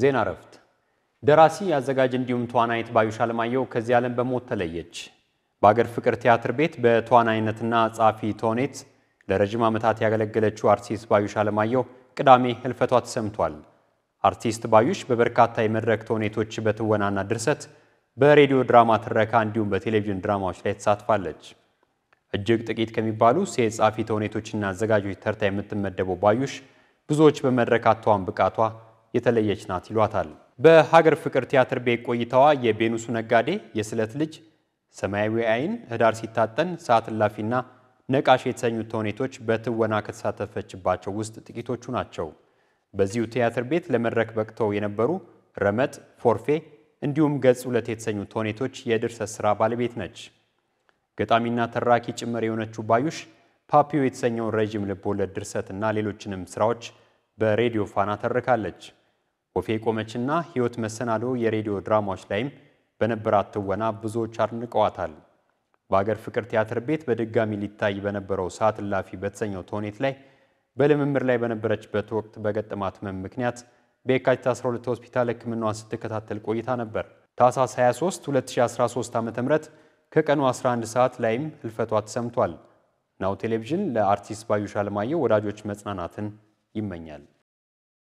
ዜና እረፍት ደራሲ አዘጋጅ እንዲሁም ተዋናይት ባዩሽ አለማየሁ ከዚህ ዓለም በሞት ተለየች። በአገር ፍቅር ቲያትር ቤት በተዋናይነትና ጸሐፊ ተውኔት ለረዥም ዓመታት ያገለገለችው አርቲስት ባዩሽ አለማየሁ ቅዳሜ ህልፈቷ ተሰምቷል። አርቲስት ባዩሽ በበርካታ የመድረክ ተውኔቶች በትወናና ድርሰት፣ በሬዲዮ ድራማ ትረካ እንዲሁም በቴሌቪዥን ድራማዎች ላይ ተሳትፋለች። እጅግ ጥቂት ከሚባሉ ሴት ጸሐፊ ተውኔቶችና አዘጋጆች ተርታ የምትመደበው ባዩሽ ብዙዎች በመድረክ ብቃቷ የተለየች ናት ይሏታል። በሀገር ፍቅር ቲያትር ቤት ቆይታዋ የቤኑሱ ነጋዴ የስለት ልጅ፣ ሰማያዊ አይን፣ ህዳር ሲታጠን፣ ሰዓት እላፊና ነቃሽ የተሰኙት ተውኔቶች በትወና ከተሳተፈችባቸው ውስጥ ጥቂቶቹ ናቸው። በዚሁ ቲያትር ቤት ለመድረክ በቅተው የነበሩ ረመጥ፣ ፎርፌ እንዲሁም ገጽ ሁለት የተሰኙ ተውኔቶች የድርሰት ስራ ባለቤት ነች። ገጣሚና ተራኪ ጭምር የሆነችው ባዩሽ ፓፒዮ የተሰኘውን ረዥም ልብ ወለድ እና ሌሎችንም ስራዎች በሬዲዮ ፋና ተርካለች። ወፌ ቆመችና ሕይወት መሰናዶ የሬዲዮ ድራማዎች ላይም በነበራት ትወና ብዙዎች አድንቀዋታል። በአገር ፍቅር ቲያትር ቤት በድጋሚ ሊታይ በነበረው ሰዓት እላፊ በተሰኘው ተውኔት ላይ በልምምር ላይ በነበረችበት ወቅት በገጠማት ሕመም ምክንያት በየካቲት 12 ሆስፒታል ሕክምናዋን ስትከታተል ቆይታ ነበር። ታህሳስ 23 2013 ዓ ም ከቀኑ 11 ሰዓት ላይም ህልፈቷ ተሰምቷል። ናሁ ቴሌቪዥን ለአርቲስት ባዩሽ አለማየሁ ወዳጆች መጽናናትን ይመኛል።